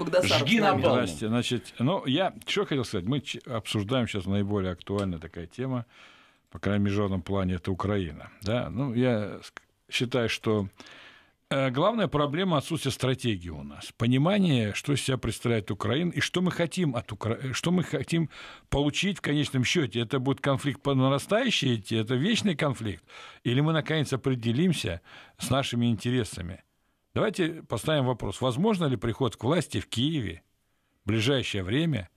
Богдасаров. Жги напал. Здрасте. Значит, ну, я что хотел сказать. Мы обсуждаем сейчас наиболее актуальная такая тема, по крайней мере, в международном плане, это Украина. Да? Ну, я считаю, что э, Главная проблема отсутствие стратегии у нас, понимание, что из себя представляет Украина и что мы хотим от Украины, э, что мы хотим получить в конечном счете. Это будет конфликт по нарастающей идти, это вечный конфликт, или мы наконец определимся с нашими интересами. Давайте поставим вопрос, возможно ли приход к власти в Киеве в ближайшее время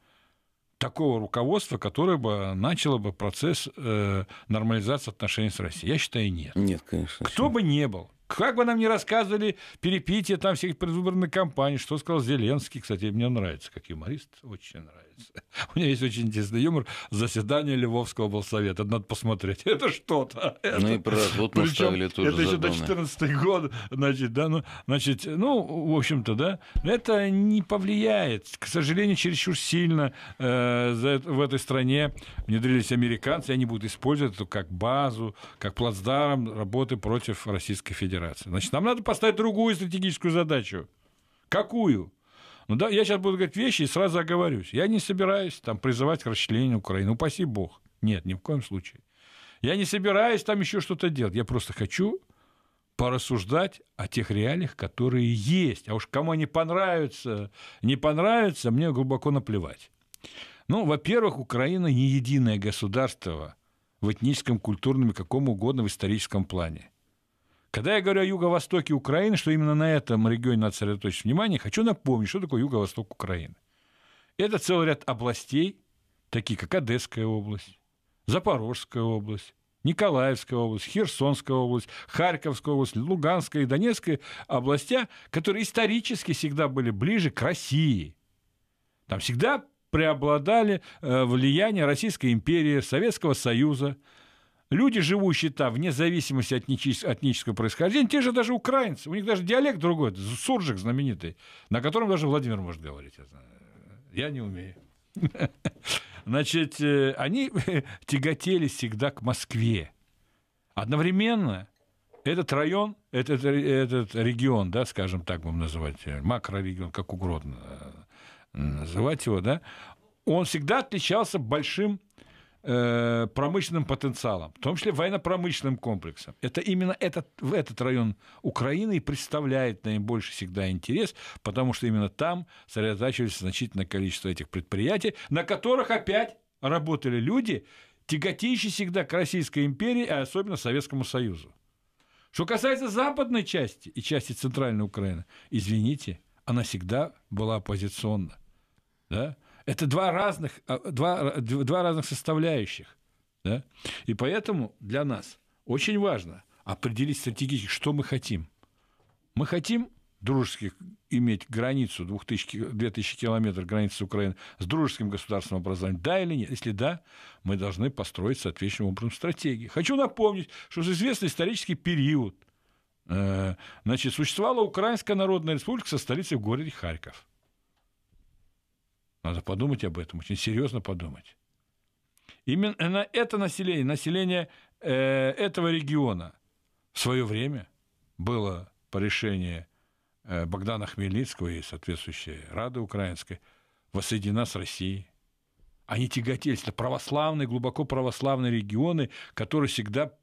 такого руководства, которое бы начало бы процесс э, нормализации отношений с Россией? Я считаю, нет. Нет, конечно. Кто бы не был, как бы нам ни рассказывали перепитие там всех предвыборных кампаний, что сказал Зеленский, кстати, мне нравится, как юморист, очень нравится. У меня есть очень интересный юмор «Заседание Львовского облсовета». Надо посмотреть, это что-то. Это... Ну и про развод наставили тоже Это еще до 14 год, значит, да, ну, значит, ну, в общем-то, да, это не повлияет. К сожалению, чересчур сильно э, за, в этой стране внедрились американцы, они будут использовать это как базу, как плацдарм работы против Российской Федерации. Федерации. Значит, нам надо поставить другую стратегическую задачу. Какую? Ну да, я сейчас буду говорить вещи и сразу оговорюсь. Я не собираюсь там призывать к расчленению Украины. Ну, упаси бог. Нет, ни в коем случае. Я не собираюсь там еще что-то делать. Я просто хочу порассуждать о тех реалиях, которые есть. А уж кому они понравятся, не понравятся, мне глубоко наплевать. Ну, во-первых, Украина не единое государство в этническом, культурном и каком угодно в историческом плане. Когда я говорю о юго-востоке Украины, что именно на этом регионе надо сосредоточить внимание, хочу напомнить, что такое юго-восток Украины. Это целый ряд областей, такие как Одесская область, Запорожская область, Николаевская область, Херсонская область, Харьковская область, Луганская и Донецкая областя, которые исторически всегда были ближе к России. Там всегда преобладали э, влияние Российской империи, Советского Союза – Люди, живущие там, вне зависимости от этнического происхождения, те же даже украинцы, у них даже диалект другой, суржик знаменитый, на котором даже Владимир может говорить. Я не умею. Значит, э, они тяготели всегда к Москве. Одновременно этот район, этот, этот регион, да, скажем так будем называть, э, макрорегион, как угодно э, называть его, да, он всегда отличался большим Э, промышленным потенциалом, в том числе военно-промышленным комплексом. Это именно этот, в этот район Украины и представляет наибольший всегда интерес, потому что именно там сосредотачивается значительное количество этих предприятий, на которых опять работали люди, тяготеющие всегда к Российской империи, а особенно Советскому Союзу. Что касается западной части и части Центральной Украины, извините, она всегда была оппозиционна. Да? Это два разных, а, два, э, два разных составляющих. Да? И поэтому для нас очень важно определить стратегически, что мы хотим. Мы хотим дружески иметь границу 2000, 2000 километров границы Украины с дружеским государственным образованием, да или нет? Если да, мы должны построить соответствующим образом стратегии. Хочу напомнить, что за известный исторический период э, значит, существовала Украинская Народная Республика со столицей в городе Харьков. Надо подумать об этом, очень серьезно подумать. Именно это население, население э, этого региона в свое время было по решению э, Богдана Хмельницкого и соответствующей Рады Украинской воссоединена с Россией. Они тяготелись. Это православные, глубоко православные регионы, которые всегда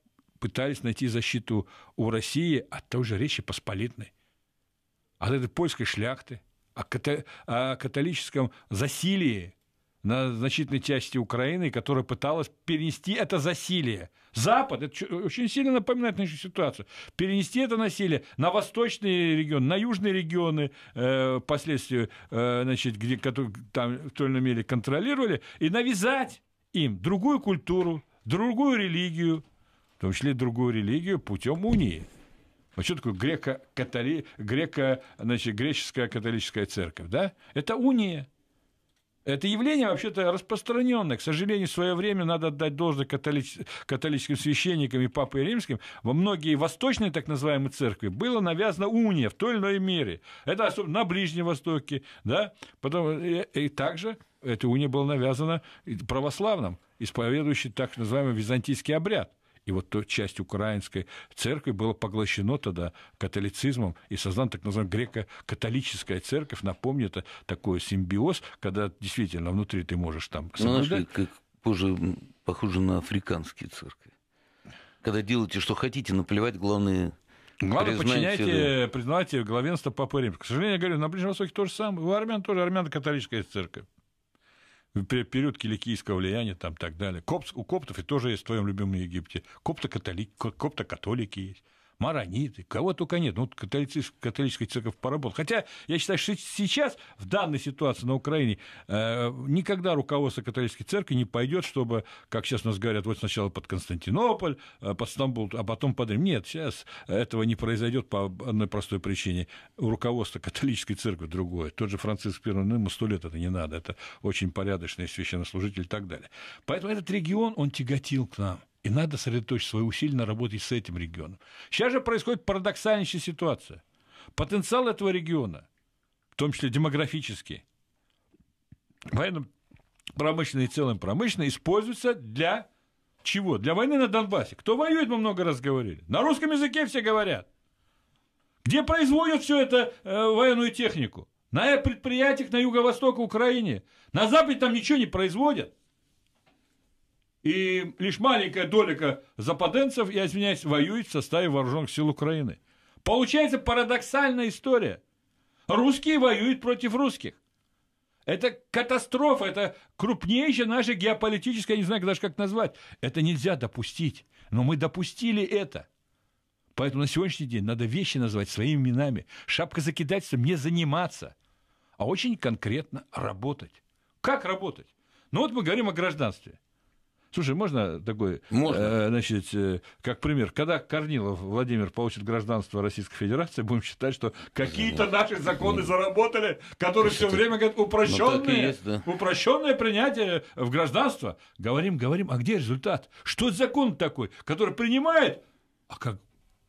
пытались найти защиту у России от той же Речи Посполитной, от этой польской шляхты – о, ката- о католическом засилии на значительной части Украины, которая пыталась перенести это засилие. Запад, это очень сильно напоминает нашу ситуацию, перенести это насилие на восточные регионы, на южные регионы, э, э, значит, где, которые там в той или иной мере контролировали, и навязать им другую культуру, другую религию, в том числе другую религию путем унии. Вот что такое греко-католи... греко, значит, греческая католическая церковь, да? Это уния. Это явление вообще-то распространенное. К сожалению, в свое время надо отдать должное католич... католическим священникам и папе римским. Во многие восточные так называемые церкви было навязано уния в той или иной мере. Это особенно на Ближнем Востоке. Да? Потом... И, э, и также эта уния была навязана православным, исповедующим так называемый византийский обряд и вот то, часть украинской церкви была поглощена тогда католицизмом и создана так называемая греко-католическая церковь. Напомню, это такой симбиоз, когда действительно внутри ты можешь там ну, соблюдать. Ну, как позже похоже на африканские церкви. Когда делаете, что хотите, наплевать, главное Главное, подчиняйте, признавайте главенство Папы Римского. К сожалению, я говорю, на Ближнем Востоке то же самое. У армян тоже армян-католическая церковь период киликийского влияния там так далее. Копт, у коптов и тоже есть в твоем любимом Египте. Копты-католики, копты-католики есть марониты, кого только нет. Ну, католическая, католическая церковь поработала. Хотя я считаю, что сейчас, в данной ситуации на Украине, э, никогда руководство католической церкви не пойдет, чтобы, как сейчас у нас говорят, вот сначала под Константинополь, э, под Стамбул, а потом под Рим. Нет, сейчас этого не произойдет по одной простой причине. У руководства католической церкви другое. Тот же Франциск I, ну, ему сто лет это не надо. Это очень порядочный священнослужитель и так далее. Поэтому этот регион, он тяготил к нам. И надо сосредоточить свои усилия на работе с этим регионом. Сейчас же происходит парадоксальнейшая ситуация. Потенциал этого региона, в том числе демографический, военно-промышленный и целым промышленный, используется для чего? Для войны на Донбассе. Кто воюет, мы много раз говорили. На русском языке все говорят. Где производят всю эту э, военную технику? На предприятиях на юго-востоке Украины. На Западе там ничего не производят. И лишь маленькая долика западенцев, я извиняюсь, воюет в составе вооруженных сил Украины. Получается парадоксальная история. Русские воюют против русских. Это катастрофа, это крупнейшая наша геополитическая, я не знаю даже как назвать. Это нельзя допустить. Но мы допустили это. Поэтому на сегодняшний день надо вещи назвать своими именами. Шапка закидательством не заниматься, а очень конкретно работать. Как работать? Ну вот мы говорим о гражданстве. Слушай, можно такой, можно. Э, значит, э, как пример, когда Корнилов Владимир получит гражданство Российской Федерации, будем считать, что какие-то наши законы заработали, которые все время говорят ну, упрощенные, есть, да. упрощенное принятие в гражданство. Говорим, говорим, а где результат? Что закон такой, который принимает, а как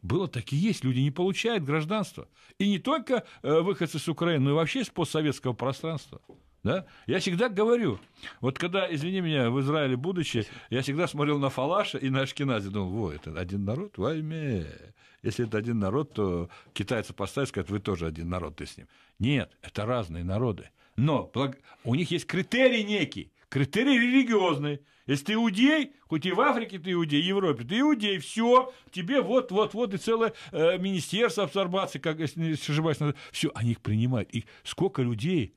было так и есть. Люди не получают гражданство. И не только э, выходцы с Украины, но и вообще из постсоветского пространства. Да? Я всегда говорю, вот когда, извини меня, в Израиле будучи, я всегда смотрел на Фалаша и на Ашкенази, думал, во, это один народ, вайме. Если это один народ, то китайцы поставят, скажут, вы тоже один народ, ты с ним. Нет, это разные народы. Но у них есть критерий некий, критерий религиозный. Если ты иудей, хоть и в Африке ты иудей, в Европе ты иудей, все, тебе вот-вот-вот и целое э, министерство абсорбации, как, если не ошибаюсь, все, они их принимают. И сколько людей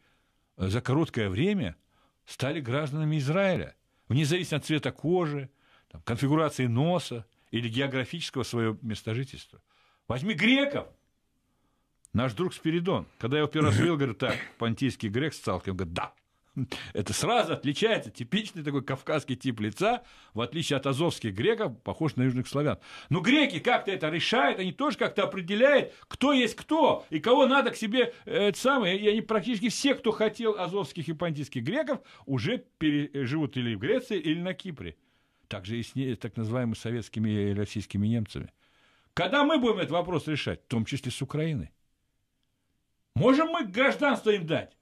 Э, за короткое время стали гражданами Израиля, вне зависимости от цвета кожи, там, конфигурации носа или географического своего местожительства. Возьми греков, наш друг Спиридон, когда я его первый раз увидел, говорю, так, понтийский грек с Цалкиным, говорит, да, это сразу отличается. Типичный такой кавказский тип лица, в отличие от азовских греков, похож на южных славян. Но греки как-то это решают, они тоже как-то определяют, кто есть кто, и кого надо к себе э, это самое. И они практически все, кто хотел азовских и понтийских греков, уже пере, живут или в Греции, или на Кипре. Также и с не, так называемыми советскими и российскими немцами. Когда мы будем этот вопрос решать, в том числе с Украины, Можем мы гражданство им дать?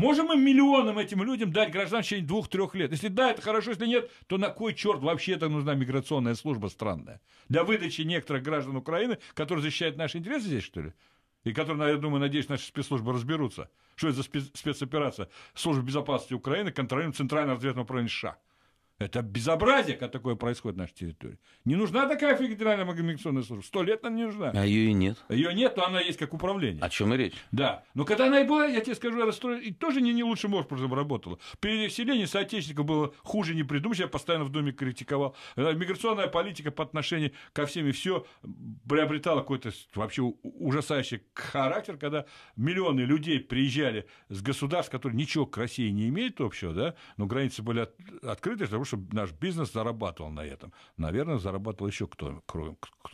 Можем мы миллионам этим людям дать гражданство в течение двух-трех лет? Если да, это хорошо, если нет, то на кой черт вообще это нужна миграционная служба странная? Для выдачи некоторых граждан Украины, которые защищают наши интересы здесь, что ли? И которые, я думаю, надеюсь, наши спецслужбы разберутся. Что это за спецоперация? Служба безопасности Украины контролирует Центральное разведывательное управление США. Это безобразие, как такое происходит на нашей территории. Не нужна такая федеральная миграционная служба. Сто лет она не нужна. А ее и нет. А ее нет, то она есть как управление. О чем и речь? Да. Но когда она и была, я тебе скажу, расстро... и тоже не, не лучше мозг просто работала. Переселение соотечественников было хуже не придумать. Я постоянно в доме критиковал. Э, миграционная политика по отношению ко всем и все приобретала какой-то вообще ужасающий характер, когда миллионы людей приезжали с государств, которые ничего к России не имеют общего, да, но границы были от... открыты, потому что чтобы наш бизнес зарабатывал на этом. Наверное, зарабатывал еще кто,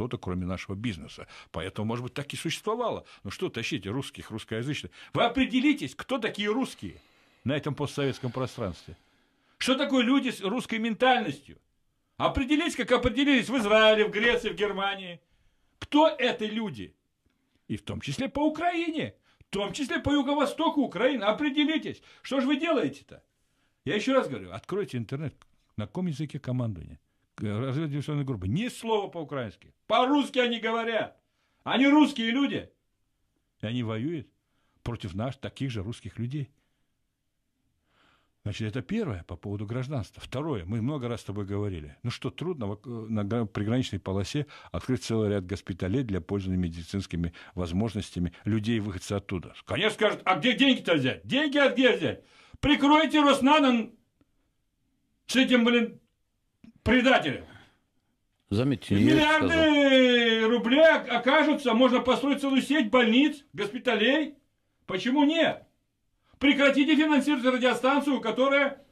то кроме нашего бизнеса. Поэтому, может быть, так и существовало. Ну что тащите русских, русскоязычных? Вы определитесь, кто такие русские на этом постсоветском пространстве. Что такое люди с русской ментальностью? Определись, как определились в Израиле, в Греции, в Германии. Кто это люди? И в том числе по Украине, в том числе по юго-востоку Украины. Определитесь, что же вы делаете-то? Я еще раз говорю, откройте интернет, на каком языке командования? Разведывательная группа. Ни слова по-украински. По-русски они говорят. Они русские люди. И они воюют против нас, таких же русских людей. Значит, это первое по поводу гражданства. Второе, мы много раз с тобой говорили. Ну что, трудно на приграничной полосе открыть целый ряд госпиталей для пользования медицинскими возможностями людей выходца оттуда. Конечно, скажут, а где деньги-то взять? Деньги от где взять? Прикройте Роснана с этим, блин, предателем. Заметьте, Миллиарды рублей окажутся, можно построить целую сеть больниц, госпиталей. Почему нет? Прекратите финансировать радиостанцию, которая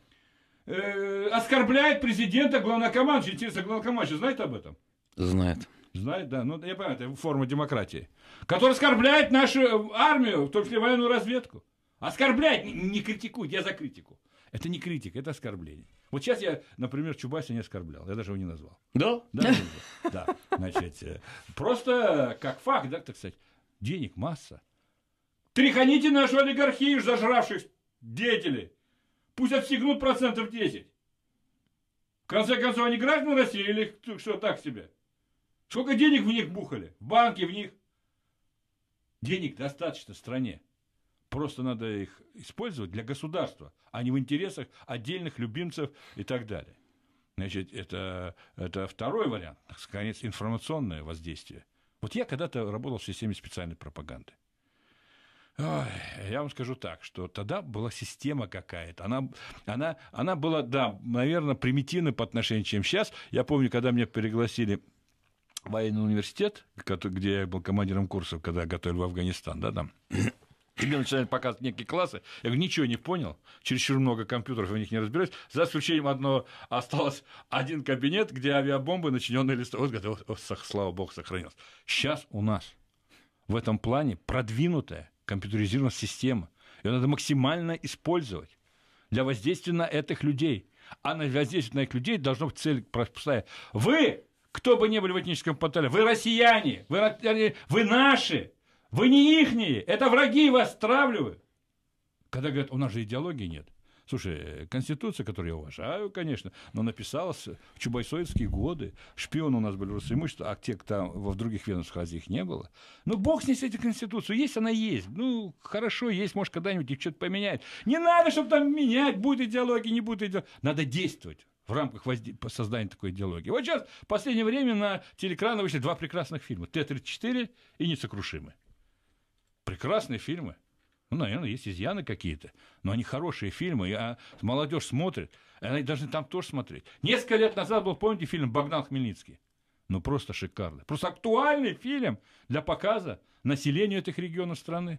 э, оскорбляет президента главнокомандующего. Интересно, главнокомандующий знает об этом? Знает. Знает, да. Ну, я понимаю, это форма демократии. Которая оскорбляет нашу э, армию, в том числе военную разведку. Оскорбляет, не, не критикует, я за критику. Это не критика, это оскорбление. Вот сейчас я, например, Чубайса не оскорблял, я даже его не назвал. Да? Да, да. Значит, э, просто как факт, да, так сказать, денег масса. Тряханите нашу олигархию, зажравших деятелей. Пусть отстегнут процентов 10. В конце концов, они граждан России или что так себе? Сколько денег в них бухали? В банки в них? Денег достаточно в стране. Просто надо их использовать для государства, а не в интересах отдельных любимцев и так далее. Значит, это, это второй вариант, наконец, информационное воздействие. Вот я когда-то работал в системе специальной пропаганды. Ой, я вам скажу так, что тогда была система какая-то. Она, она, она была, да, наверное, примитивна по отношению, чем сейчас. Я помню, когда меня пригласили в военный университет, где я был командиром курсов, когда готовили в Афганистан, да, там, и мне начинают показывать некие классы. Я говорю, ничего не понял, чересчур много компьютеров, я в них не разбираюсь. За исключением одного осталось один кабинет, где авиабомбы, начиненные листой. Вот, говорит, о, о, слава богу, сохранилось. Сейчас у нас в этом плане продвинутая компьютеризированная система. Ее надо максимально использовать для воздействия на этих людей. А на воздействие на этих людей должно быть цель простая. Вы, кто бы ни были в этническом потоле, вы россияне, вы, вы наши, вы не ихние, это враги вас травливают. Когда говорят, у нас же идеологии нет. Слушай, Конституция, которую я уважаю, конечно, но написалась в чубайсоевские годы. Шпионы у нас были имущество, а те, кто в других ведомствах Азии их не было. Но ну, бог с ней с этим Конституцию. Есть она есть. Ну, хорошо, есть, может, когда-нибудь их что-то поменяет. Не надо, чтобы там менять, будет идеология, не будет идеология. Надо действовать в рамках возде... создания такой идеологии. Вот сейчас в последнее время на телеэкраны вышли два прекрасных фильма «Т-34» и «Несокрушимый». Прекрасные фильмы. Ну, наверное, есть изъяны какие-то, но они хорошие фильмы, а молодежь смотрит, и они должны там тоже смотреть. Несколько лет назад был, помните, фильм «Богдан Хмельницкий»? Ну, просто шикарный. Просто актуальный фильм для показа населению этих регионов страны.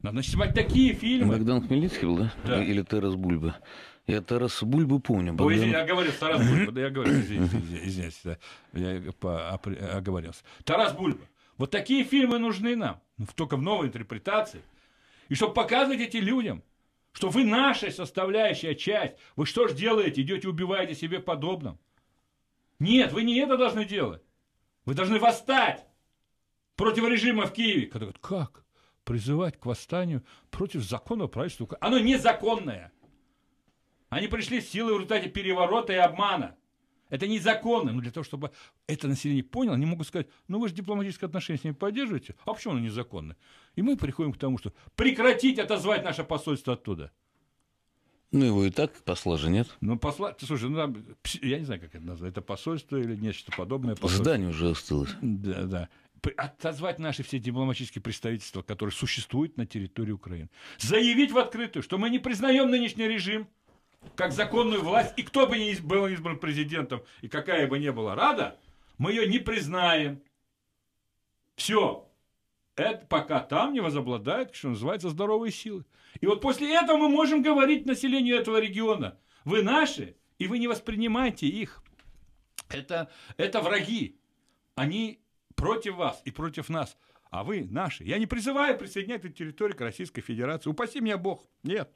Надо снимать такие фильмы. Богдан Хмельницкий был, да? да. Или Тарас Бульба? Я Тарас Бульбу помню. Богдан... Ой, извини, я говорил Тарас Бульба. Да, я говорил, извините, извините, извините да. я по, оговорился. Тарас Бульба. Вот такие фильмы нужны нам, ну, только в новой интерпретации. И чтобы показывать этим людям, что вы наша составляющая часть. Вы что же делаете? Идете, убиваете себе подобным. Нет, вы не это должны делать. Вы должны восстать против режима в Киеве. Когда говорят, как призывать к восстанию против закона правительства? Оно незаконное. Они пришли с силой в результате переворота и обмана. Это незаконно. Но для того, чтобы это население поняло, они могут сказать, ну вы же дипломатические отношения с ними поддерживаете, а почему оно незаконно? И мы приходим к тому, что прекратить отозвать наше посольство оттуда. Ну, его и так посла же нет. Ну, посла... Слушай, ну, там... я не знаю, как это назвать. Это посольство или нечто подобное. Посольство. Здание уже осталось. Да, да отозвать наши все дипломатические представительства, которые существуют на территории Украины. Заявить в открытую, что мы не признаем нынешний режим – как законную власть, и кто бы ни был избран президентом, и какая бы ни была рада, мы ее не признаем. Все. Это пока там не возобладает, что называется, здоровые силы. И вот после этого мы можем говорить населению этого региона. Вы наши, и вы не воспринимаете их. Это, это враги. Они против вас и против нас. А вы наши. Я не призываю присоединять эту территорию к Российской Федерации. Упаси меня Бог. Нет.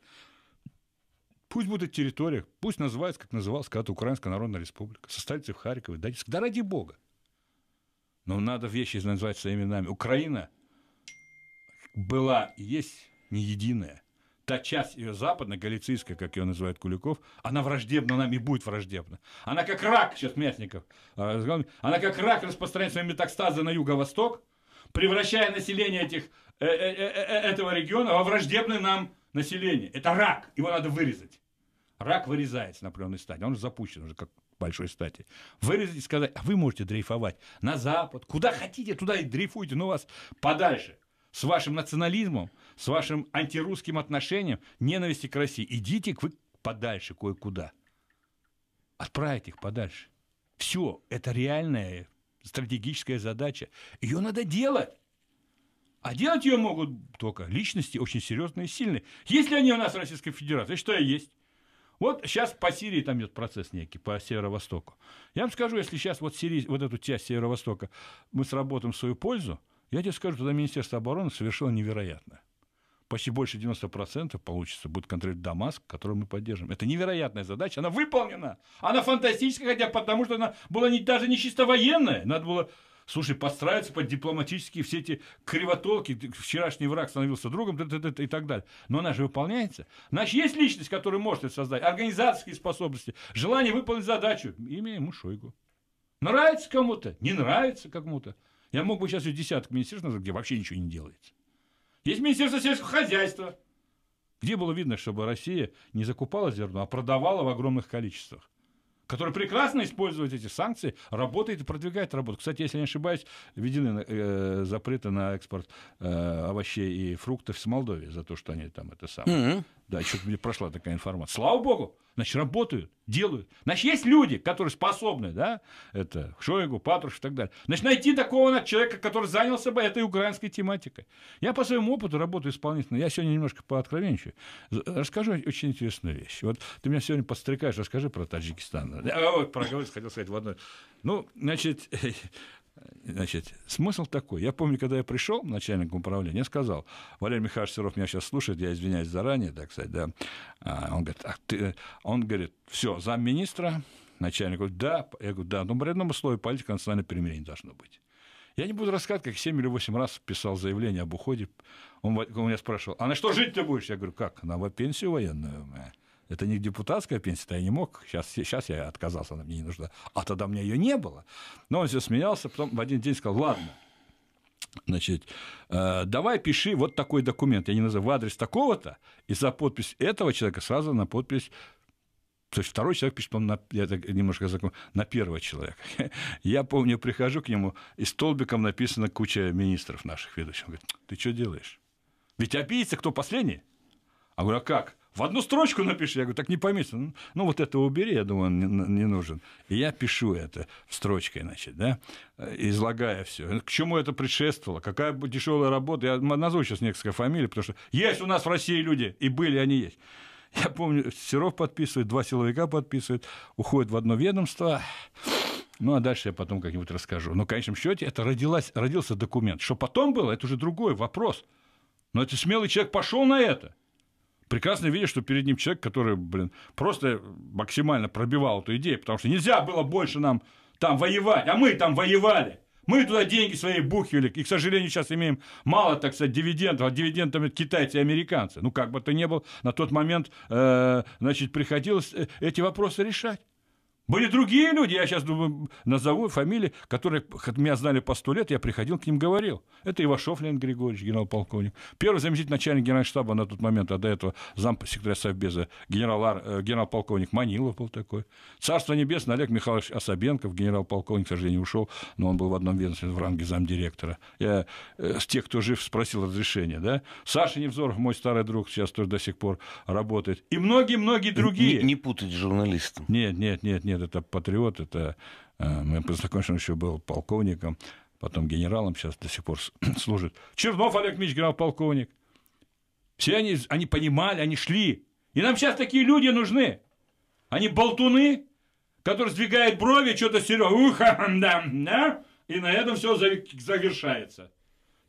Пусть будет территория, пусть называется, как называлась когда-то Украинская Народная Республика, со столицей в Харькове, Донецк. Да ради бога. Но надо вещи называть своими именами. Украина была и есть не единая. Та часть ее западная, галицийская, как ее называет Куликов, она враждебна нам и будет враждебна. Она как рак, сейчас Мясников, а, она как рак распространяет свои метастазы на юго-восток, превращая население этих, э, э, э, этого региона во враждебное нам население. Это рак, его надо вырезать. Рак вырезается на пленной стадии, он уже запущен уже как большой стати. Вырезать и сказать, а вы можете дрейфовать на запад, куда хотите, туда и дрейфуйте, но вас подальше. С вашим национализмом, с вашим антирусским отношением, ненависти к России. Идите вы подальше кое-куда. Отправить их подальше. Все, это реальная стратегическая задача. Ее надо делать. А делать ее могут только личности очень серьезные и сильные. Есть ли они у нас в Российской Федерации? Что и есть. Вот сейчас по Сирии там идет процесс некий, по Северо-Востоку. Я вам скажу, если сейчас вот, Сирии, вот эту часть Северо-Востока мы сработаем в свою пользу, я тебе скажу, тогда Министерство обороны совершило невероятное. Почти больше 90% получится, будет контролировать Дамаск, который мы поддержим. Это невероятная задача, она выполнена. Она фантастическая, хотя потому, что она была не, даже не чисто военная. Надо было Слушай, подстраиваются под дипломатические все эти кривотолки, вчерашний враг становился другом и так далее. Но она же выполняется. Значит, есть личность, которая может это создать, организационные способности, желание выполнить задачу. имеем ему Шойгу. Нравится кому-то, не нравится кому-то. Я мог бы сейчас и десяток министерств назвать, где вообще ничего не делается. Есть Министерство сельского хозяйства, где было видно, чтобы Россия не закупала зерно, а продавала в огромных количествах который прекрасно использует эти санкции, работает и продвигает работу. Кстати, если не ошибаюсь, введены э, запреты на экспорт э, овощей и фруктов с Молдовии за то, что они там это самое. Mm-hmm. Да, что-то мне прошла такая информация. Слава богу, значит, работают, делают. Значит, есть люди, которые способны, да, это Шойгу, Патруш и так далее. Значит, найти такого человека, который занялся бы этой украинской тематикой. Я по своему опыту работаю исполнительно. Я сегодня немножко пооткровенничаю. Расскажу очень интересную вещь. Вот ты меня сегодня подстрекаешь, расскажи про Таджикистан. Я, э, вот, про хотел сказать в одной. Ну, значит, Значит, смысл такой. Я помню, когда я пришел начальник управления, я сказал, Валерий Михайлович Серов меня сейчас слушает, я извиняюсь заранее, так сказать, да. А, он говорит, а ты... он говорит, все, замминистра, начальник говорит, да. Я говорю, да, но при одном условии политика национальное перемирение должно быть. Я не буду рассказывать, как 7 или 8 раз писал заявление об уходе. Он, он меня спрашивал, а на что жить ты будешь? Я говорю, как? На пенсию военную. Моя. Это не депутатская пенсия, -то я не мог. Сейчас, сейчас я отказался, она мне не нужна. А тогда у меня ее не было. Но он все смеялся, потом в один день сказал, ладно, значит, э, давай пиши вот такой документ, я не называю, в адрес такого-то, и за подпись этого человека сразу на подпись то есть второй человек пишет, он на, я так немножко закон на первого человека. Я помню, прихожу к нему, и столбиком написана куча министров наших ведущих. Он говорит, ты что делаешь? Ведь обидится кто последний? А говорю, а как? в одну строчку напиши. Я говорю, так не поместится. Ну, ну вот это убери, я думаю, он не, не нужен. И я пишу это строчкой, значит, да, э, излагая все. К чему это предшествовало? Какая дешевая работа? Я назову сейчас несколько фамилий, потому что есть у нас в России люди, и были они есть. Я помню, Серов подписывает, два силовика подписывают, уходит в одно ведомство. Ну, а дальше я потом как-нибудь расскажу. Но, ну, в конечном счете, это родилась, родился документ. Что потом было, это уже другой вопрос. Но этот смелый человек пошел на это прекрасно видя, что перед ним человек, который, блин, просто максимально пробивал эту идею, потому что нельзя было больше нам там воевать, а мы там воевали. Мы туда деньги свои бухивали, и, к сожалению, сейчас имеем мало, так сказать, дивидендов, а дивидендами китайцы и американцы. Ну, как бы то ни было, на тот момент, э, значит, приходилось э, эти вопросы решать. Были другие люди, я сейчас думаю, назову фамилии, которые меня знали по сто лет, я приходил к ним, говорил. Это Ивашов Леонид Григорьевич, генерал-полковник. Первый заместитель начальник генерального штаба на тот момент, а до этого зам секретаря Совбеза, генерал, э, генерал-полковник Манилов был такой. Царство небесное, Олег Михайлович Осабенков, генерал-полковник, к сожалению, ушел, но он был в одном ведомстве в ранге замдиректора. Я э, с тех, кто жив, спросил разрешения. Да? Саша Невзоров, мой старый друг, сейчас тоже до сих пор работает. И многие-многие другие. Не, не путать с журналистом. Нет, нет, нет, нет знают, это патриот, это э, мы познакомились, он еще был полковником, потом генералом, сейчас до сих пор служит. Чернов Олег Мич, генерал-полковник. Все они, они понимали, они шли. И нам сейчас такие люди нужны. Они болтуны, которые сдвигают брови, что-то серьезно, уха, да, да, и на этом все завершается.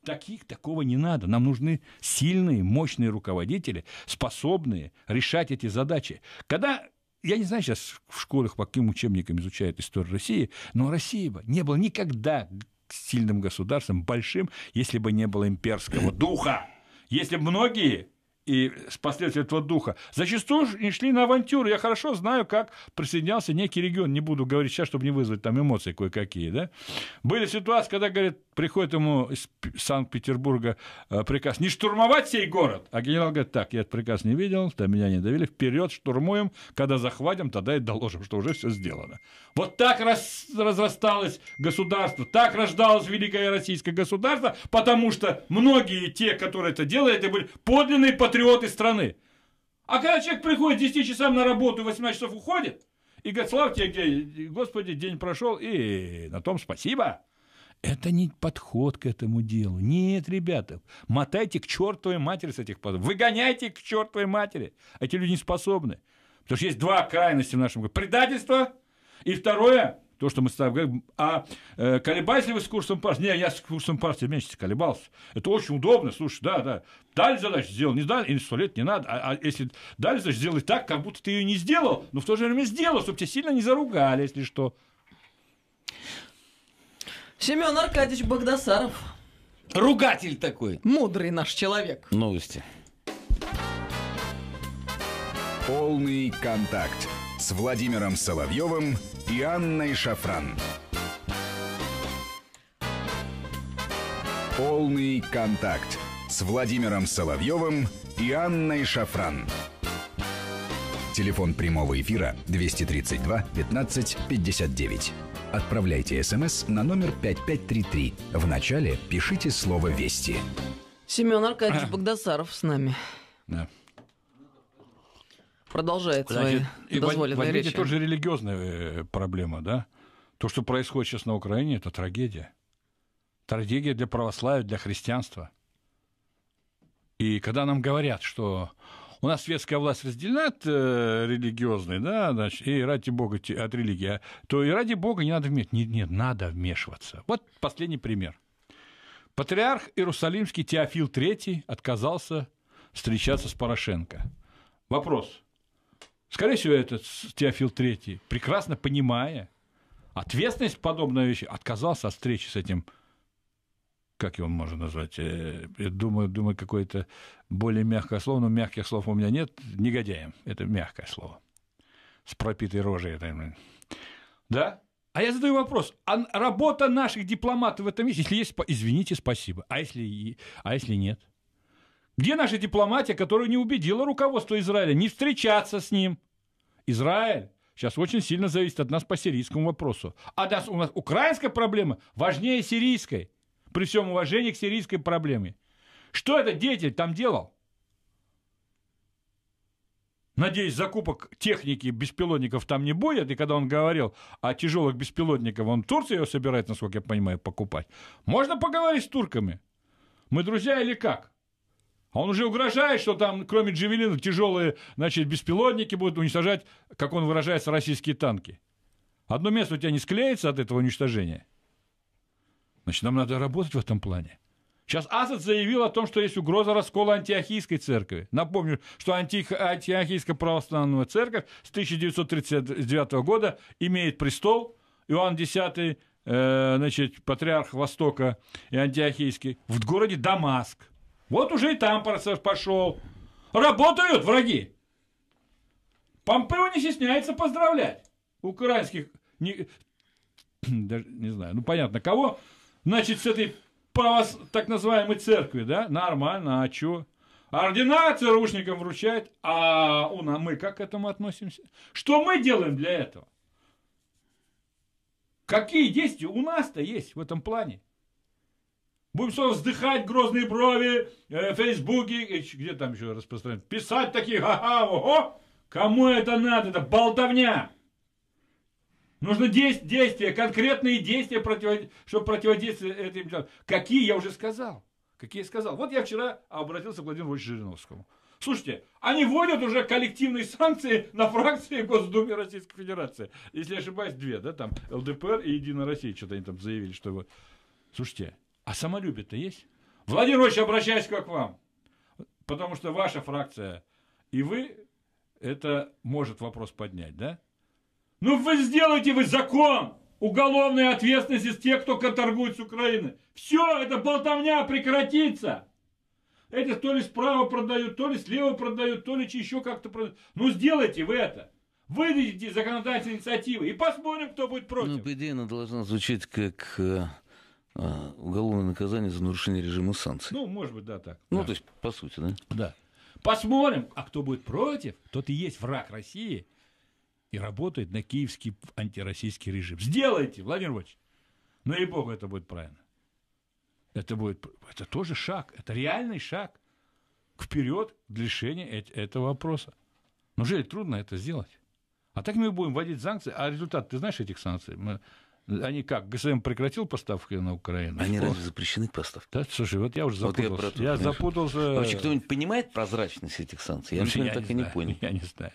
Таких, такого не надо. Нам нужны сильные, мощные руководители, способные решать эти задачи. Когда я не знаю сейчас в школах, по каким учебникам изучают историю России, но Россия бы не было никогда сильным государством, большим, если бы не было имперского духа. Если бы многие и последствия этого духа, зачастую не шли на авантюры. Я хорошо знаю, как присоединялся некий регион, не буду говорить сейчас, чтобы не вызвать там эмоции кое-какие, да. Были ситуации, когда, говорит приходит ему из Санкт-Петербурга э, приказ не штурмовать сей город, а генерал говорит, так, я этот приказ не видел, там меня не довели, вперед штурмуем, когда захватим, тогда и доложим, что уже все сделано. Вот так раз, разрасталось государство, так рождалось великое российское государство, потому что многие те, которые это делали, это были подлинные патриоты, патриоты страны. А когда человек приходит 10 часам на работу, 18 часов уходит, и говорит, слава тебе, Господи, день прошел, и на том спасибо. Это не подход к этому делу. Нет, ребята, мотайте к чертовой матери с этих подводов. Выгоняйте к чертовой матери. Эти люди не способны. Потому что есть два крайности в нашем городе. Предательство и второе то, что мы ставим. А э, колебались ли вы с курсом партии? Не, я с курсом партии меньше колебался. Это очень удобно, слушай, да, да. Дали задачу, сделал, не дали, или сто лет не надо. А, а если дали задачу, сделай так, как будто ты ее не сделал, но в то же время сделал, чтобы тебя сильно не заругали, если что. Семен Аркадьевич Богдасаров. Ругатель такой. Мудрый наш человек. Новости. Полный контакт с Владимиром Соловьевым и Анной Шафран. Полный контакт с Владимиром Соловьевым и Анной Шафран. Телефон прямого эфира 232 15 59. Отправляйте смс на номер 5533. В начале пишите слово «Вести». Семен Аркадьевич Богдасаров с нами. Да продолжает Кстати, свои и дозволенные в, в речи. тоже религиозная э, проблема, да? То, что происходит сейчас на Украине, это трагедия. Трагедия для православия, для христианства. И когда нам говорят, что у нас светская власть разделена от э, религиозной, да, значит, и ради бога от религии, а, то и ради бога не надо вмешиваться. Нет, нет, надо вмешиваться. Вот последний пример. Патриарх Иерусалимский Теофил III отказался встречаться с Порошенко. Вопрос. Скорее всего, этот Теофил III, прекрасно понимая ответственность подобной вещи, отказался от встречи с этим как его можно назвать, э, я думаю, думаю какое-то более мягкое слово, но мягких слов у меня нет, негодяем, это мягкое слово, с пропитой рожей. Это... Да? А я задаю вопрос, а работа наших дипломатов в этом месте, Если есть, извините, спасибо. А если, а если нет? Где наша дипломатия, которая не убедила руководство Израиля не встречаться с ним? Израиль сейчас очень сильно зависит от нас по сирийскому вопросу. А нас, у нас украинская проблема важнее сирийской, при всем уважении к сирийской проблеме. Что этот деятель там делал? Надеюсь, закупок техники беспилотников там не будет. И когда он говорил о тяжелых беспилотниках, он Турцию его собирает, насколько я понимаю, покупать. Можно поговорить с турками. Мы друзья или как? А он уже угрожает, что там, кроме Джавелина, тяжелые, значит, беспилотники будут уничтожать, как он выражается, российские танки. Одно место у тебя не склеится от этого уничтожения. Значит, нам надо работать в этом плане. Сейчас Асад заявил о том, что есть угроза раскола антиохийской церкви. Напомню, что анти... антиохийская православная церковь с 1939 года имеет престол. Иоанн X, э, значит, патриарх Востока и антиохийский, в городе Дамаск. Вот уже и там процесс пошел. Работают враги. Помпео не стесняется поздравлять украинских, не, даже не знаю, ну понятно кого, значит, с этой правос, так называемой церкви, да, нормально, а чё? Ордена ЦРУшникам вручает, а у нас мы как к этому относимся? Что мы делаем для этого? Какие действия у нас-то есть в этом плане? Будем что вздыхать грозные брови, э, фейсбуки, э, где там еще распространять, писать такие, ха-ха, ого, кому это надо, это болтовня. Нужно действия, конкретные действия, против... чтобы противодействовать этим. Какие, я уже сказал. Какие я сказал. Вот я вчера обратился к Владимиру Владимировичу Жириновскому. Слушайте, они вводят уже коллективные санкции на фракции Госдумы Российской Федерации. Если я ошибаюсь, две, да, там ЛДПР и Единая Россия, что-то они там заявили, что вот. Слушайте, а самолюбие-то есть? Владимир Ильич, обращаюсь как вам. Потому что ваша фракция и вы, это может вопрос поднять, да? Ну вы сделайте вы закон уголовной ответственности с тех, кто торгует с Украины. Все, это болтовня прекратится. Эти то ли справа продают, то ли слева продают, то ли еще как-то продают. Ну сделайте вы это. Выдадите законодательные инициативы и посмотрим, кто будет против. Ну, идея она должна звучать как э, а, уголовное наказание за нарушение режима санкций. Ну, может быть, да, так. Ну, да. то есть, по сути, да? Да. Посмотрим, а кто будет против, тот и есть враг России и работает на киевский антироссийский режим. Сделайте, Владимир Вольфович. Ну и богу, это будет правильно. Это будет, это тоже шаг, это реальный шаг вперед для решения этого вопроса. Но ну, же трудно это сделать? А так мы будем вводить санкции, а результат, ты знаешь этих санкций? Мы, они как? ГСМ прекратил поставки на Украину? Они О. раньше запрещены к поставке. Да, слушай, вот я уже запутался. Вот я, про я запутался. вообще кто-нибудь понимает прозрачность этих санкций? Я, ну, например, я так не и знаю. не понял. Я не знаю.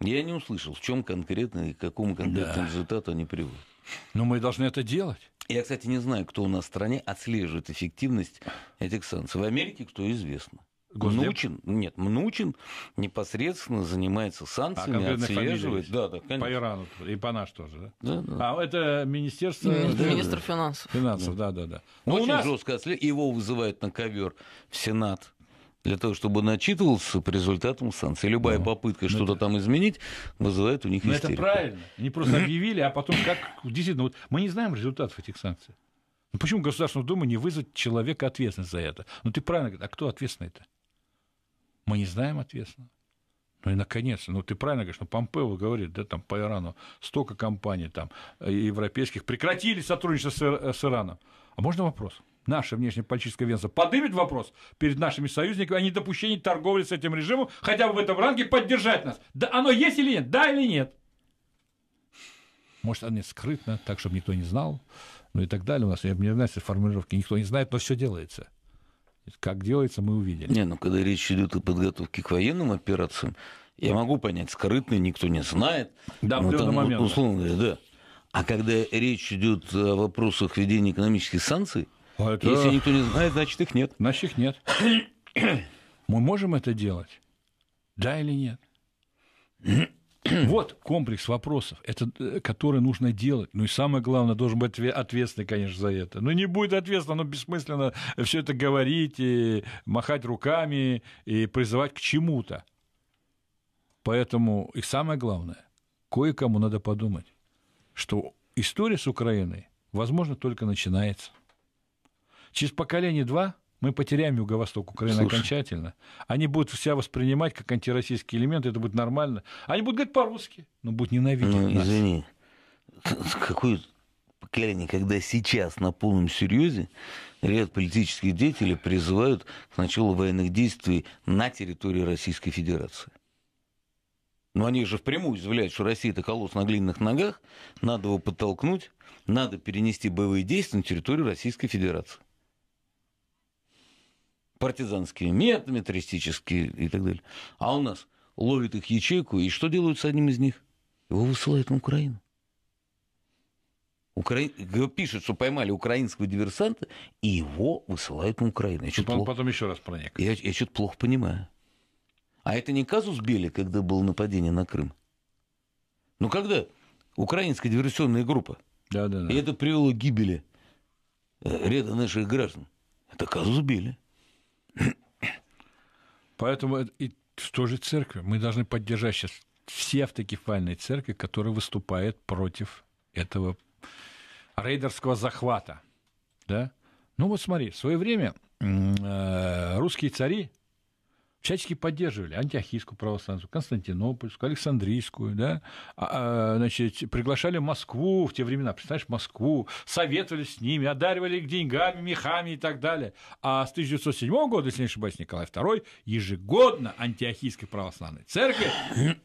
Я не услышал, в чем конкретно и к какому конкретному да. результату они приводят. Но ну, мы должны это делать. Я, кстати, не знаю, кто у нас в стране отслеживает эффективность этих санкций. В Америке кто известно. Госдеп? Мнучин, нет, Мнучин непосредственно занимается санкциями, а отслеживает. Да, да, конечно. По Ирану и по наш тоже, да? да, да. А это министерство... Министр, э, министр финансов. Финансов, да, да, да. Но ну, ну, Очень нас... жестко отслеживает. Его вызывают на ковер в Сенат для того, чтобы начитывался по результатам санкций. Любая ну, да. попытка что-то там изменить вызывает у них истерику. Но это правильно. Они просто объявили, а потом как... Действительно, вот мы не знаем результатов этих санкций. почему Государственную Думу не вызвать человека ответственность за это? Ну, ты правильно говоришь, а кто ответственный это? Мы не знаем ответственно. Ну и наконец, ну ты правильно говоришь, ну Помпео говорит, да, там по Ирану столько компаний там э, европейских прекратили сотрудничество с, с Ираном. А можно вопрос? Наше внешнеполитическое ведомство подымет вопрос перед нашими союзниками о недопущении торговли с этим режимом, хотя бы в этом ранге поддержать нас. Да оно есть или нет? Да или нет? Может, они скрытно, так, чтобы никто не знал, ну и так далее. У нас, я не знаю, формулировки никто не знает, но все делается. Как делается, мы увидели. Не, ну когда речь идет о подготовке к военным операциям, я могу понять, скрытный, никто не знает. Да, ну, в данный момент. Вот, условно говоря, да. А когда речь идет о вопросах ведения экономических санкций, а это... если никто не знает, значит их нет. Значит их нет. Мы можем это делать? Да или нет? Вот комплекс вопросов, это, э, которые нужно делать. Ну и самое главное, должен быть ответственный, конечно, за это. Но ну, не будет ответственно, но бессмысленно э, все это говорить, и махать руками и призывать к чему-то. Поэтому и самое главное, кое-кому надо подумать, что история с Украиной, возможно, только начинается. Через поколение два мы потеряем Юго-Восток Украины Слушай. окончательно. Они будут себя воспринимать как антироссийский элемент, это будет нормально. Они будут говорить по-русски, но будут ненавидеть ну, нас. Извини, какой поколение, когда сейчас на полном серьезе ряд политических деятелей призывают к началу военных действий на территории Российской Федерации. Но ну, они же впрямую заявляют, что Россия это колосс на глиняных ногах, надо его подтолкнуть, надо перенести боевые действия на территорию Российской Федерации партизанскими методами, террористические и так далее. А у нас ловит их ячейку, и что делают с одним из них? Его высылают на Украину. Укра... Пишет, что поймали украинского диверсанта, и его высылают на Украину. Я что он плохо... потом еще раз проник. Я, я что-то плохо понимаю. А это не казус Бели, когда было нападение на Крым? Ну, когда украинская диверсионная группа, да, да, да. и это привело к гибели э, ряда наших граждан, это казус Бели. Поэтому и в той же церкви Мы должны поддержать сейчас все автокефальные церкви, которые выступают против этого рейдерского захвата. Да? Ну вот смотри, в свое время э, русские цари Чачки поддерживали антиохийскую православную, Константинопольскую, Александрийскую, да, а, а значит, приглашали Москву в те времена, представляешь, Москву, советовали с ними, одаривали их деньгами, мехами и так далее. А с 1907 года, если не ошибаюсь, Николай II ежегодно антиохийской православной церкви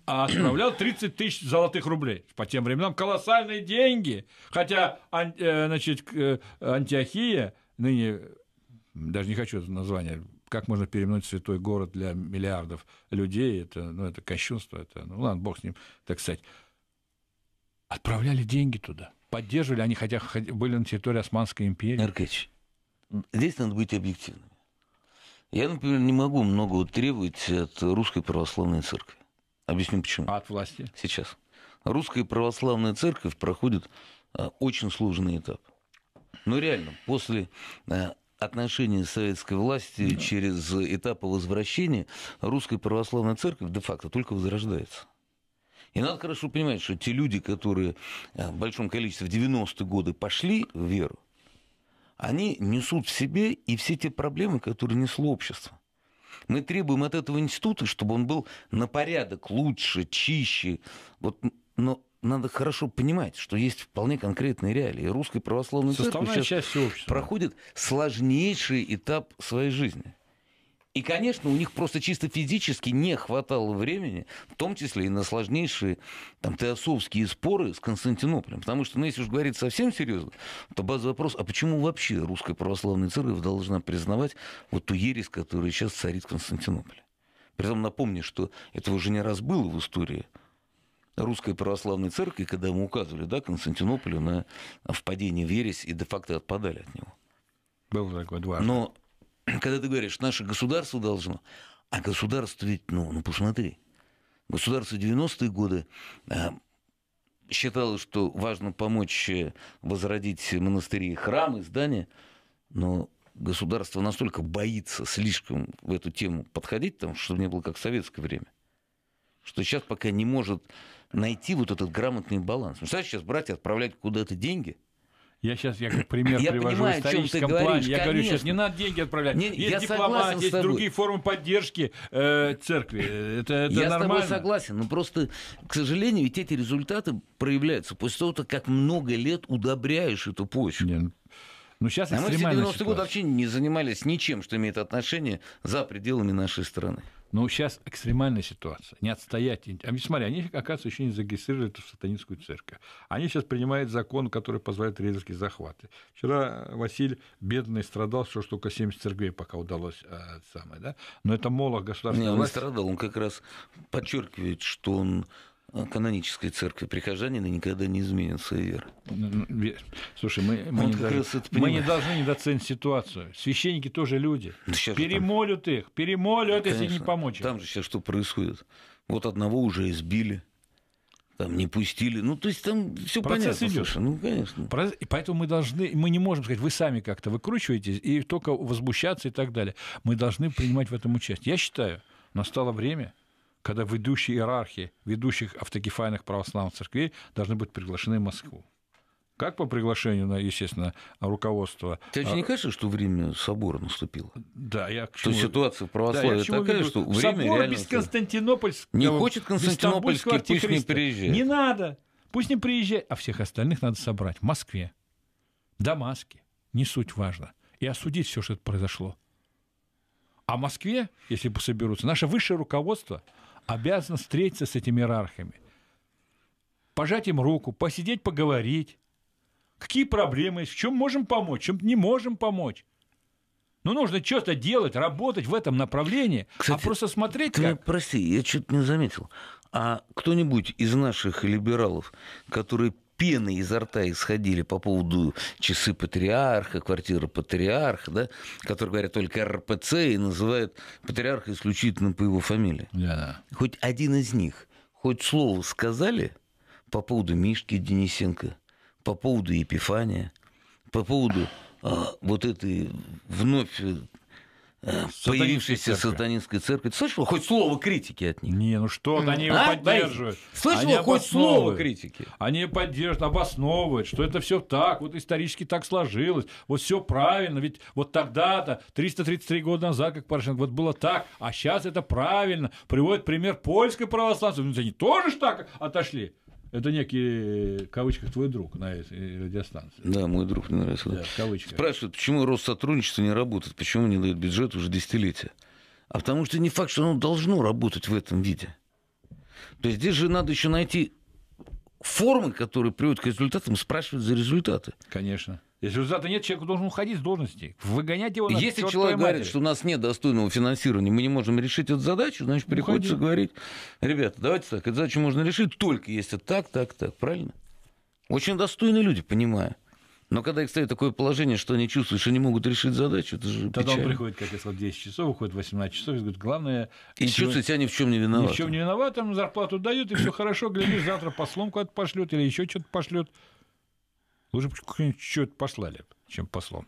отправлял 30 тысяч золотых рублей. По тем временам колоссальные деньги. Хотя, э, значит, э, антиохия ныне даже не хочу это название как можно переименовать святой город для миллиардов людей, это, ну, это кощунство, это, ну ладно, бог с ним, так сказать. Отправляли деньги туда, поддерживали, они хотя были на территории Османской империи. Аркадьевич, здесь надо быть объективным. Я, например, не могу многого требовать от Русской Православной Церкви. Объясню почему. А от власти? Сейчас. Русская Православная Церковь проходит а, очень сложный этап. Но ну, реально, после а, отношения с советской властью да. через этапы возвращения русской православной церкви де-факто только возрождается. И надо хорошо понимать, что те люди, которые э, в большом количестве в 90-е годы пошли в веру, они несут в себе и все те проблемы, которые несло общество. Мы требуем от этого института, чтобы он был на порядок лучше, чище. Вот, но надо хорошо понимать, что есть вполне конкретные реалии. И русской православной церкви сейчас проходит сложнейший этап своей жизни. И, конечно, у них просто чисто физически не хватало времени, в том числе и на сложнейшие там, теософские споры с Константинополем. Потому что, ну, если уж говорить совсем серьезно, то базовый вопрос, а почему вообще Русская Православная Церковь должна признавать вот ту ересь, которая сейчас царит в Константинополе? этом напомню, что это уже не раз было в истории Русской Православной Церкви, когда ему указывали да, Константинополю на впадение в ересь и де-факто отпадали от него. Был такой два. Но когда ты говоришь, наше государство должно, а государство ведь, ну, ну посмотри, государство 90-е годы э, считало, что важно помочь э, возродить монастыри, храмы, здания, но государство настолько боится слишком в эту тему подходить, там, чтобы не было как в советское время, что сейчас пока не может найти вот этот грамотный баланс. Ну, сейчас брать и отправлять куда-то деньги – я сейчас, я как пример я привожу понимаю, в историческом плане. Говоришь, я конечно. говорю, сейчас не надо деньги отправлять. Не, есть я дипломат, есть другие формы поддержки э, церкви. Это, это я нормально. с тобой согласен, но просто, к сожалению, ведь эти результаты проявляются после того, как много лет удобряешь эту почву. Не, ну, сейчас ну, а мы в 90-е годы вообще не занимались ничем, что имеет отношение за пределами нашей страны. Но сейчас экстремальная ситуация. Не отстоять. А ведь смотри, они, оказывается, еще не зарегистрировали эту сатанинскую церковь. Они сейчас принимают закон, который позволяет резкие захваты. Вчера э, Василь бедный страдал, что только 70 церквей пока удалось а, самое, да? Но это молох государственной Не, он не страдал, он как раз подчеркивает, что он Э, канонической церкви прихожанина никогда не изменит своей веры. Ну, ну, слушай, мы, мы, не, должны, мы не должны недооценить ситуацию. Священники тоже люди. Да перемолют там... их, перемолют, Конечно, если не помочь. Там же сейчас что происходит? Вот одного уже избили, там не пустили. Ну, то есть там все Процесс понятно. Идет. ну, конечно. И поэтому мы должны, мы не можем сказать, вы сами как-то выкручиваетесь и только возмущаться и так далее. Мы должны принимать в этом участие. Я считаю, настало время – когда ведущие иерархии ведущих автокефальных православных церквей должны быть приглашены в Москву. Как по приглашению, естественно, руководство. Ты а... не кажется, что время собора наступило? Да, я к чему... То ситуация в православии да, такая, что время Собор реально... без Константинопольского... Не хочет Константинопольский, пусть не приезжает. Не надо, пусть не приезжает. А всех остальных надо собрать в Москве, Дамаске, не суть важно, и осудить все, что это произошло. А в Москве, если соберутся, наше высшее руководство – обязан встретиться с этими иерархами, пожать им руку, посидеть, поговорить. Какие проблемы есть, в чем можем помочь, в чем не можем помочь. Ну, нужно что-то делать, работать в этом направлении, а Кстати, а просто смотреть ты как... Прости, я что-то не заметил. А кто-нибудь из наших либералов, которые пены изо рта исходили по поводу часы патриарха, квартиры патриарха, да, которые говорят только РПЦ и называют патриарха исключительно по его фамилии. Да. Хоть один из них, хоть слово сказали по поводу Мишки Денисенко, по поводу Епифания, по поводу а, вот этой вновь Э, э, появившейся сатанинской церкви. слышал хоть слово критики от них? Не, ну что, они его а? поддерживают. Слышал хоть слово критики? Они поддерживают, обосновывают, что это все так, вот исторически так сложилось, вот все правильно, ведь вот тогда-то, 333 года назад, как Порошенко, вот было так, а сейчас это правильно. Приводит пример польской православия. Ну, они тоже так отошли. Это некий, э, в кавычках, твой друг на этой радиостанции. Да, мой друг, мне нравится. Да, в кавычках. Спрашивают, почему Россотрудничество не работает, почему не дает бюджет уже десятилетия. А потому что не факт, что оно должно работать в этом виде. То есть здесь же надо еще найти формы, которые приводят к результатам, спрашивают за результаты. Конечно. Если результата нет, человек должен уходить с должности. Выгонять его на Если человек матери. говорит, что у нас нет достойного финансирования, мы не можем решить эту задачу, значит, приходится Уходи. говорить, ребята, давайте так, эту задачу можно решить только если так, так, так. Правильно? Очень достойные люди, понимаю. Но когда их ставит такое положение, что они чувствуют, что не могут решить задачу, это же Тогда печально. он приходит, как я сказал, 10 часов, уходит 18 часов, и говорит, главное... И сегодня... чувствует себя ни в чем не виноватым. Ни в чем не виноватым, зарплату дают, и все хорошо, глядишь, завтра послом куда-то пошлет или еще что-то пошлет. Лучше бы что-то послали, чем послом.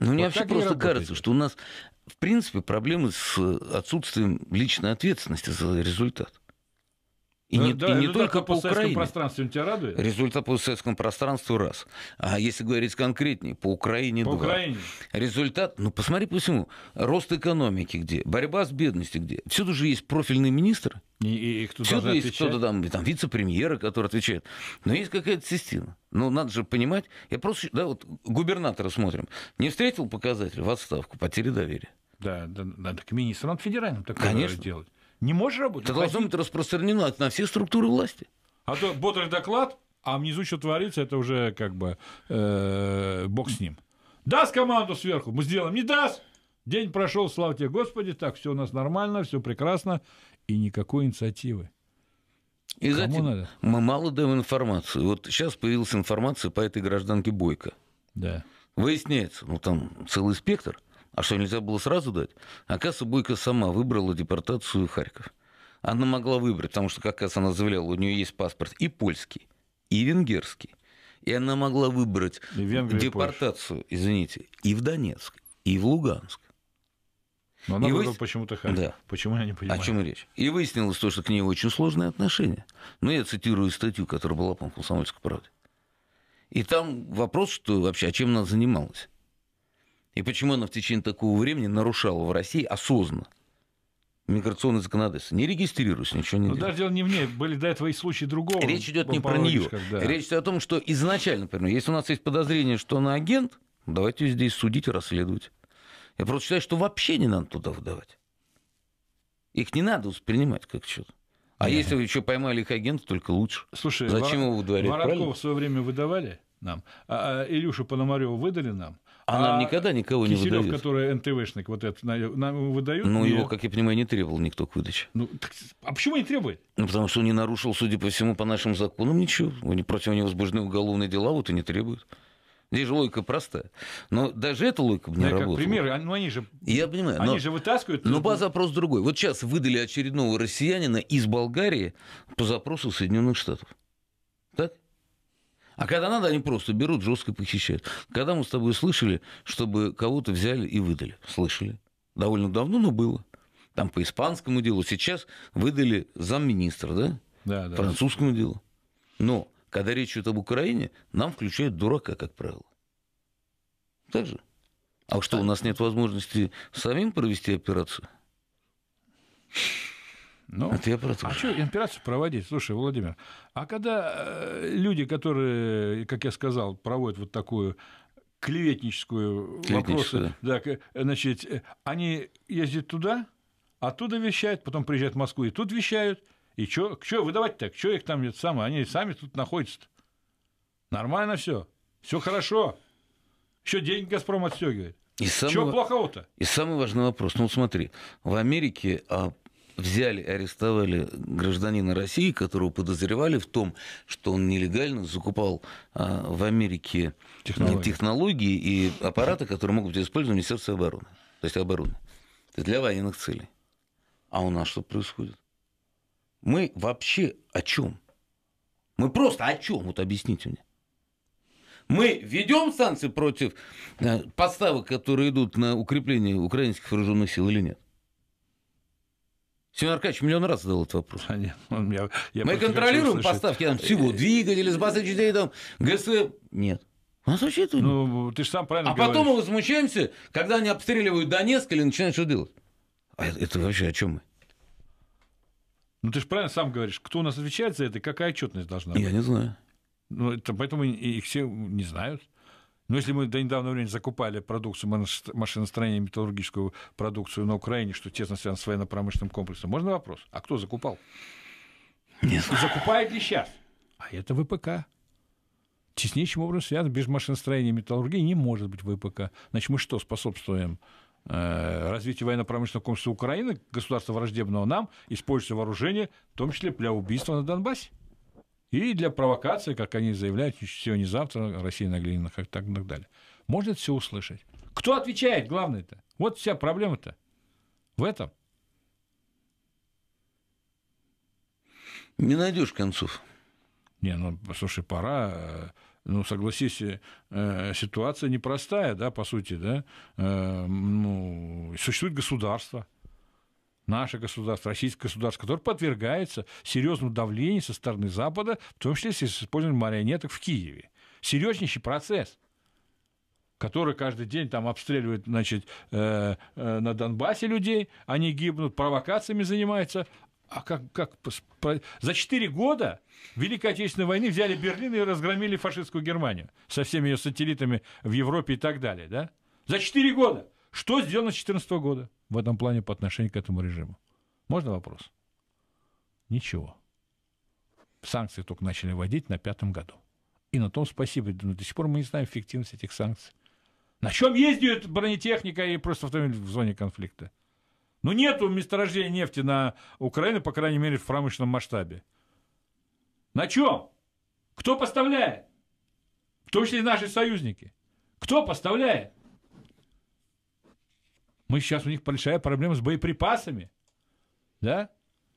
Ну, мне вообще просто кажется, что у нас, в принципе, проблемы с отсутствием личной ответственности за результат. И не, да, и не только а по, по Украине. пространству тебя радует? Результат по советскому пространству раз. А если говорить конкретнее, по Украине по два. Украине. Результат, ну посмотри по всему. Рост экономики где? Борьба с бедностью где? Всюду же есть профильный министр. И, и, и кто Всюду есть кто-то там, там вице-премьера, который отвечает. Но есть какая-то система. Ну, надо же понимать. Я просто, да, вот губернатора смотрим. Не встретил показатель в отставку, потери доверия. Да, да, надо к министрам федеральным такое Конечно. делать не можешь работать. Это должно быть распространено на все структуры власти. А то бодрый доклад, а внизу что творится, это уже как бы э, бог с ним. Даст команду сверху, мы сделаем. Не даст, день прошел, слава тебе, Господи, так, все у нас нормально, все прекрасно, и никакой инициативы. И Кому затем надо? мы мало даем информацию. Вот сейчас появилась информация по этой гражданке Бойко. Да. Выясняется, ну там целый спектр – а что, нельзя было сразу дать? Оказывается, Бойко сама выбрала депортацию в Харьков. Она могла выбрать, потому что, как раз она заявляла, у нее есть паспорт и польский, и венгерский. И она могла выбрать и Венгрия, депортацию, и извините, и в Донецк, и в Луганск. Но она и выбрала почему-то Харьков. Да. Почему я не понимаю? О чем речь? И выяснилось то, что к ней очень сложные отношения. Ну я цитирую статью, которая была, по-моему, в «Комсомольской правде». И там вопрос, что вообще, а чем она занималась? И почему она в течение такого времени нарушала в России осознанно миграционное законодательство. Не регистрируйся, ничего не Но ну, делай. даже дело не в ней. Были до этого и случаи другого. Речь идет не про нее. Да. Речь идет о том, что изначально, например, если у нас есть подозрение, что она агент, давайте ее здесь судить и расследовать. Я просто считаю, что вообще не надо туда выдавать. Их не надо воспринимать как что-то. А да. если вы еще поймали их агента, только лучше. Слушай, Зачем Вар... его выдворять? Воронкова в свое время выдавали нам, а, а Илюшу Пономарева выдали нам – а, нам а никогда никого Киселев, не выдают. который НТВшник, вот этот, нам выдают? Ну, его, как я понимаю, не требовал никто к выдаче. Ну, так, а почему не требует? Ну, потому что он не нарушил, судя по всему, по нашим законам ничего. Они против него возбуждены уголовные дела, вот и не требуют. Здесь же логика простая. Но даже эта логика бы не Я ну, работала. Как пример, а, ну они же, Я понимаю, они но, же вытаскивают. Но ну, база запрос другой. Вот сейчас выдали очередного россиянина из Болгарии по запросу Соединенных Штатов. Так? А когда надо, они просто берут, жестко похищают. Когда мы с тобой слышали, чтобы кого-то взяли и выдали? Слышали. Довольно давно, но было. Там по испанскому делу. Сейчас выдали замминистра, да? Да, да. Французскому делу. Но когда речь идет об Украине, нам включают дурака, как правило. Так же. А что, у нас нет возможности самим провести операцию? Ну, вот я про то. А что имперацию проводить? Слушай, Владимир, а когда э, люди, которые, как я сказал, проводят вот такую клеветническую, клеветническую вопросы, да. да, значит, они ездят туда, оттуда вещают, потом приезжают в Москву и тут вещают, и что, чё выдавать так, что их там самое, они сами тут находятся. -то. Нормально все, все хорошо. Еще деньги Газпром отстегивает. И самого, Чего плохого-то? И самый важный вопрос. Ну, смотри, в Америке а, взяли, арестовали гражданина России, которого подозревали в том, что он нелегально закупал а, в Америке технологии. технологии и аппараты, которые могут быть использованы в Министерстве обороны, то есть обороны, то есть для военных целей. А у нас что происходит? Мы вообще о чем? Мы просто о чем? Вот объясните мне. Мы ведем санкции против э, поставок, которые идут на укрепление украинских вооруженных сил или нет? Семен Аркадьевич миллион раз задал этот вопрос. А нет, он ну, меня, я Мы контролируем услышать. поставки там, всего э, двигателя, с э, базы частей, там, ГС. Нет. У нас вообще этого ну, нет. ты же сам правильно А говоришь. потом мы возмущаемся, когда они обстреливают Донецк или начинают что делать. А это, это вообще о чем мы? Ну, ты же правильно сам говоришь, кто у нас отвечает за это какая отчетность должна быть. Я не знаю. Ну, это поэтому их все не знают. Но ну, если мы до недавнего времени закупали продукцию, машиностроения, металлургическую продукцию на Украине, что тесно связано с военно-промышленным комплексом, можно вопрос? А кто закупал? Нет. Закупает ли сейчас? А это ВПК. Теснейшим образом связано. Без машиностроения и металлургии не может быть ВПК. Значит, мы что способствуем? Э, развитию военно-промышленного комплекса Украины, государства враждебного нам, используя вооружение, в том числе для убийства на Донбассе. И для провокации, как они заявляют, сегодня завтра Россия на глиняных и так, далее. Можно все услышать. Кто отвечает, главное-то? Вот вся проблема-то. В этом. Не найдешь концов. Не, ну, слушай, пора э, ну, согласись, э, э, ситуация непростая, да, по сути, да, э, ну, существует государство, наше государство, российское государство, которое подвергается серьезному давлению со стороны Запада, в том числе с использованием марионеток в Киеве. Серьезнейший процесс который каждый день там обстреливает, значит, э, э, на Донбассе людей, они гибнут, провокациями занимаются, а как, как за 4 года Великой Отечественной войны взяли Берлин и разгромили фашистскую Германию со всеми ее сателлитами в Европе и так далее, да? За 4 года. Что сделано с 2014 года? в этом плане по отношению к этому режиму? Можно вопрос? Ничего. Санкции только начали вводить на пятом году. И на том спасибо. Но до сих пор мы не знаем эффективность этих санкций. На чем ездит бронетехника и просто автомобиль в зоне конфликта? Ну, нету месторождения нефти на Украине, по крайней мере, в промышленном масштабе. На чем? Кто поставляет? В том числе и наши союзники. Кто поставляет? Мы сейчас у них большая проблема с боеприпасами. Да?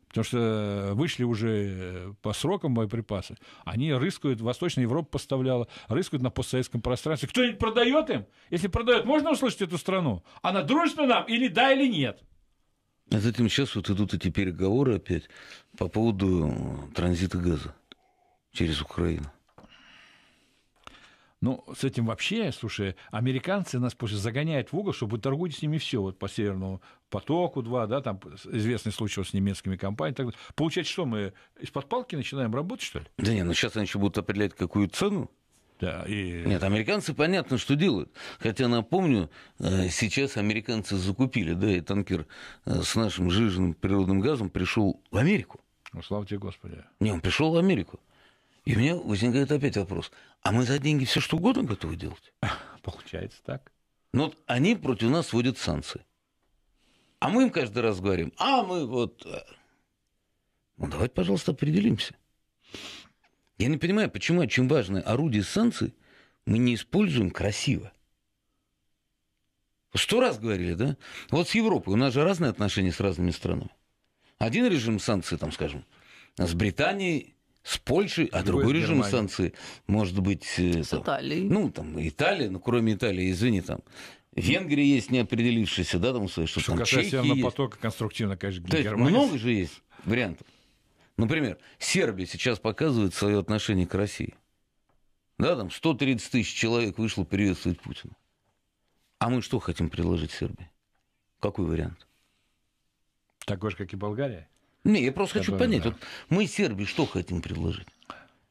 Потому что э, вышли уже э, по срокам боеприпасы. Они рыскают, Восточная Европа поставляла, рыскают на постсоветском пространстве. Кто-нибудь продает им? Если продает, можно услышать эту страну? Она дружна нам или да, или нет? А затем сейчас вот идут эти переговоры опять по поводу э, транзита газа через Украину. Ну, с этим вообще, слушай, американцы нас просто загоняют в угол, чтобы вы торгуете с ними все, вот по Северному потоку два, да, там известный случай с немецкими компаниями. Так получать что мы из-под палки начинаем работать, что ли? Да нет, ну сейчас они еще будут определять, какую цену. Да, и... Нет, американцы понятно, что делают. Хотя, напомню, э, сейчас американцы закупили, да, и танкер э, с нашим жиженным природным газом пришел в Америку. Ну, слава тебе, Господи. Не, он пришел в Америку. И у меня возникает опять вопрос, а мы за деньги все что угодно готовы делать? Получается так. Но ну они против нас вводят санкции. А мы им каждый раз говорим, а мы вот... Э, ну, давайте, пожалуйста, определимся. Я не понимаю, почему очень важное орудие санкций мы не используем красиво. Сто раз говорили, да? Вот с Европой у нас же разные отношения с разными странами. Один режим санкций, там, скажем, с Британией с Польшей, а другой, другой режим санкций может быть... Э, с там, Италией. Ну, там, Италия, ну, кроме Италии, извини, там, Венгрия есть неопределившаяся, да, там, что, что там касается Чехии есть. потока конструктивно, конечно, То есть много же есть вариантов. Например, Сербия сейчас показывает свое отношение к России. Да, там 130 тысяч человек вышло приветствовать Путина. А мы что хотим предложить Сербии? Какой вариант? Такой же, как и Болгария? Не, я просто хочу Добавим, понять, да. вот мы Сербии что хотим предложить?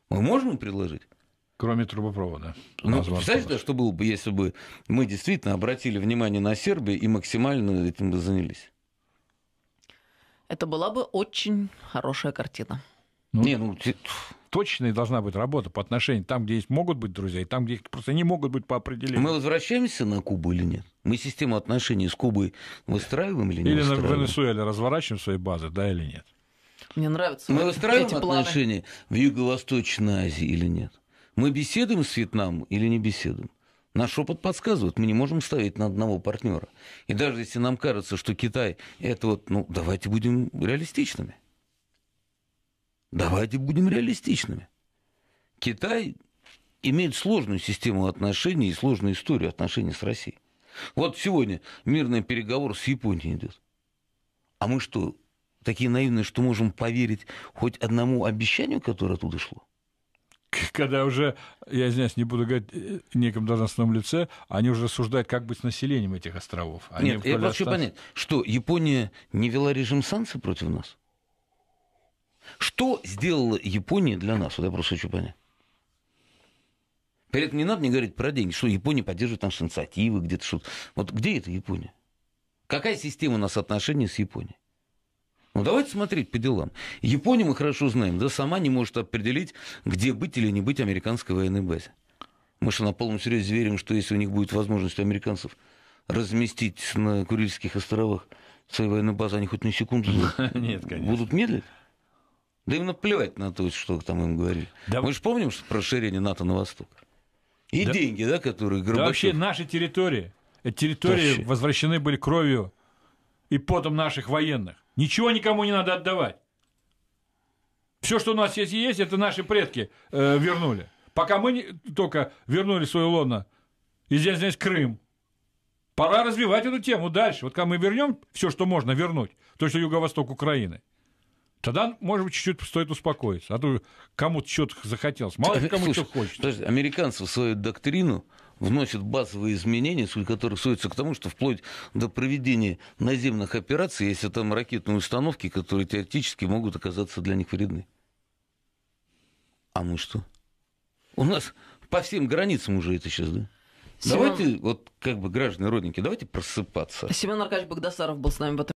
Мы можем предложить? Кроме трубопровода. Ну, представляете, да, что было бы, если бы мы действительно обратили внимание на Сербию и максимально этим бы занялись? Это была бы очень хорошая картина. Ну, не, ну, точная должна быть работа по отношению там, где есть могут быть друзья, и там, где их просто не могут быть по определению. Мы возвращаемся на Кубу или нет? Мы систему отношений с Кубой выстраиваем или, или не Или на Венесуэле разворачиваем свои базы, да или нет? Мне нравится. Мы выстраиваем эти отношения планы. в Юго-Восточной Азии или нет? Мы беседуем с Вьетнамом или не беседуем? Наш опыт подсказывает, мы не можем ставить на одного партнера. И даже если нам кажется, что Китай это вот, ну, давайте будем реалистичными. Давайте будем реалистичными. Китай имеет сложную систему отношений и сложную историю отношений с Россией. Вот сегодня мирный переговор с Японией идет. А мы что, такие наивные, что можем поверить хоть одному обещанию, которое оттуда шло? когда уже, я извиняюсь, не буду говорить в э, неком должностном лице, они уже рассуждают, как быть с населением этих островов. Они Нет, я хочу остаться... понять, что Япония не вела режим санкций против нас? Что сделала Япония для нас? Вот я просто хочу понять. При этом не надо мне говорить про деньги, что Япония поддерживает там с инициативы, где-то что-то. Вот где это Япония? Какая система у нас отношений с Японией? Ну, давайте смотреть по делам. Япония, мы хорошо знаем, да, сама не может определить, где быть или не быть американской военной базе. Мы же на полном серьезе верим, что если у них будет возможность у американцев разместить на Курильских островах свои военные базы, они хоть на секунду будут медлить? Да им наплевать на то, что там им говорили. Да... Мы же помним что про расширение НАТО на восток. И да... деньги, да, которые Горбачев... Да вообще наши территории. Эти территории вообще. возвращены были кровью и потом наших военных. Ничего никому не надо отдавать. Все, что у нас есть, есть это наши предки э, вернули. Пока мы не, только вернули свое лоно, и здесь, здесь Крым. Пора развивать эту тему дальше. Вот когда мы вернем все, что можно вернуть, то, что юго-восток Украины – Тогда, может быть, чуть-чуть стоит успокоиться. А то кому-то что-то захотелось. Мало ли э, кому что хочется. Подожди, американцы в свою доктрину вносят базовые изменения, суть которых сводится к тому, что вплоть до проведения наземных операций, если там ракетные установки, которые теоретически могут оказаться для них вредны. А мы что? У нас по всем границам уже это сейчас, да? Семен... Давайте, вот как бы граждане родники, давайте просыпаться. Семен Аркадьевич Богдасаров был с нами в этом.